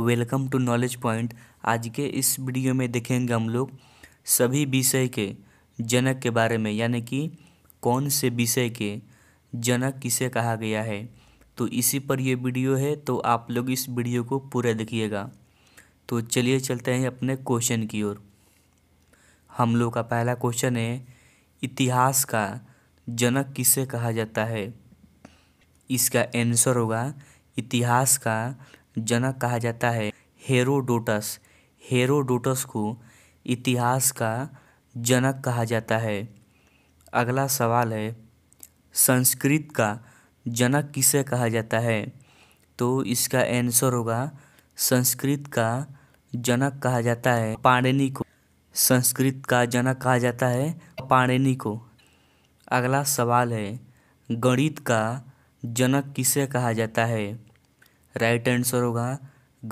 welcome to knowledge point आज के इस वीडियो में देखेंगे हम लोग सभी विषय के जनक के बारे में यानी कि कौन से विषय के जनक किसे कहा गया है तो इसी पर यह वीडियो है तो आप लोग इस वीडियो को पूरा देखिएगा तो चलिए चलते हैं अपने क्वेश्चन की ओर हम लोग का पहला क्वेश्चन है इतिहास का जनक किसे कहा जाता है इसका आंसर होगा इतिहास का जनक कहा जाता है हेरोडोटस हेरोडोटस को इतिहास का जनक कहा जाता है अगला सवाल है संस्कृत का जनक किसे कहा जाता है तो इसका आंसर होगा संस्कृत का जनक कहा जाता है पाणिनि को संस्कृत का जनक कहा जाता है पाणिनि को अगला सवाल है गणित का जनक किसे कहा जाता है राइट आंसर होगा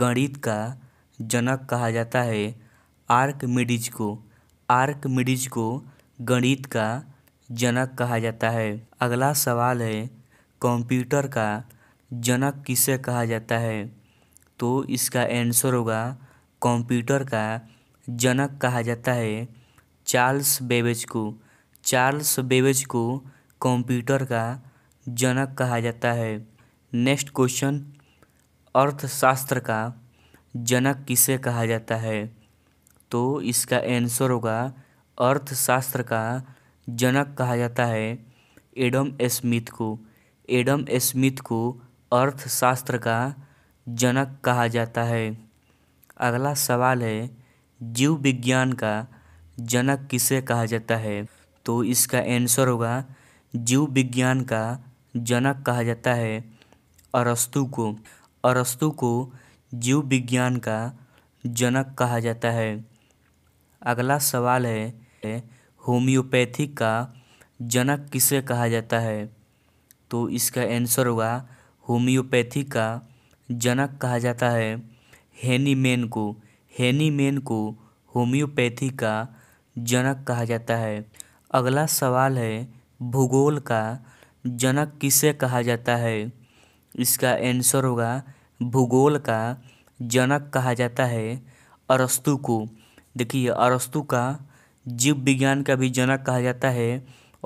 गणित का जनक कहा जाता है आर्कमिडीज को आर्कमिडीज को गणित का जनक कहा जाता है अगला सवाल है कंप्यूटर का जनक किसे कहा जाता है तो इसका आंसर होगा कंप्यूटर का जनक कहा जाता है चार्ल्स बेबेज को चार्ल्स बेबेज को कंप्यूटर का जनक कहा जाता है नेक्स्ट क्वेश्चन अर्थशास्त्र का जनक किसे कहा जाता है तो इसका आंसर होगा अर्थशास्त्र का जनक कहा जाता है एडम स्मिथ को एडम स्मिथ को अर्थशास्त्र का जनक कहा जाता है अगला सवाल है जीव विज्ञान का जनक किसे कहा जाता है तो इसका आंसर होगा जीव विज्ञान का जनक कहा जाता है अरस्तु को अरस्तु को जीव विज्ञान का जनक कहा जाता है अगला सवाल है होम्योपैथी का जनक किसे कहा जाता है तो इसका आंसर हुआ होम्योपैथी का जनक कहा जाता है हेनीमेन को हेनीमेन को होम्योपैथी का जनक कहा जाता है अगला सवाल है भूगोल का जनक किसे कहा जाता है इसका आंसर होगा भूगोल का जनक कहा जाता है अरस्तु को देखिए अरस्तु का जीव विज्ञान का भी जनक कहा जाता है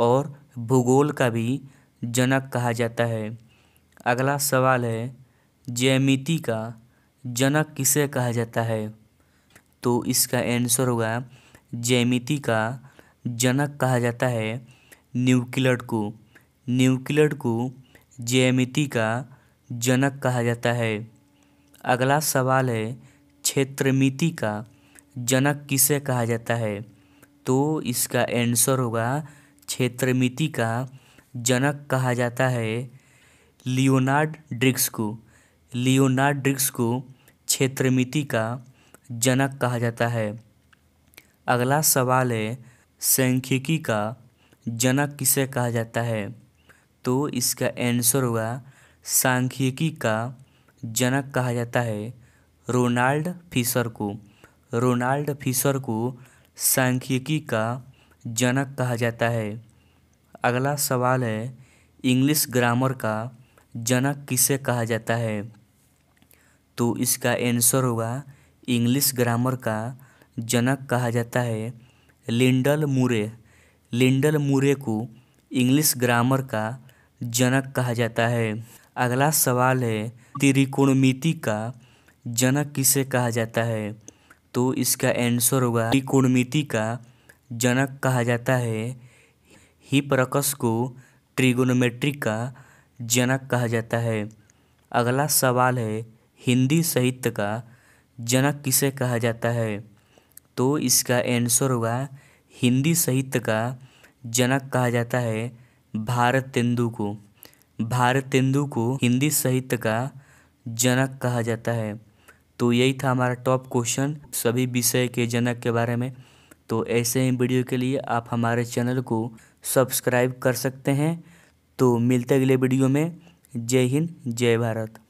और भूगोल का भी जनक कहा जाता है अगला सवाल है जयमिति का जनक किसे कहा जाता है तो इसका आंसर होगा जयमिति का जनक कहा जाता है न्यूक्लियड को न्यूक्लियड को जयमिति का जनक कहा जाता है अगला सवाल है क्षेत्रमिति का जनक किसे कहा जाता है तो इसका आंसर होगा क्षेत्रमिति का जनक कहा जाता है लियोनार्ड ड्रिक्स को लियोनार्ड ड्रिक्स को क्षेत्रमिति का जनक कहा जाता है अगला सवाल है सांख्यिकी का जनक किसे कहा जाता है तो इसका आंसर होगा सांख्यिकी का जनक कहा जाता है रोनाल्ड फिशर को रोनाल्ड फिशर को सांख्यिकी का जनक कहा जाता है अगला सवाल है इंग्लिश ग्रामर का जनक किसे कहा जाता है तो इसका आंसर होगा इंग्लिश ग्रामर का जनक कहा जाता है लिंडल मुरे लिंडल मुरे को इंग्लिश ग्रामर का जनक कहा जाता है अगला सवाल है त्रिकोणमिति का जनक किसे कहा जाता है तो इसका आंसर होगा त्रिकोणमिति का जनक कहा जाता है हिपरकस को ट्रिगोनोमेट्री का जनक कहा जाता है अगला सवाल है हिंदी साहित्य का जनक किसे कहा जाता है तो इसका आंसर होगा हिंदी साहित्य का जनक कहा जाता है भारत तेंदु को भारतेंदु को हिंदी साहित्य का जनक कहा जाता है तो यही था हमारा टॉप क्वेश्चन सभी विषय के जनक के बारे में तो ऐसे ही वीडियो के लिए आप हमारे चैनल को सब्सक्राइब कर सकते हैं तो मिलते अगले वीडियो में जय हिंद जय भारत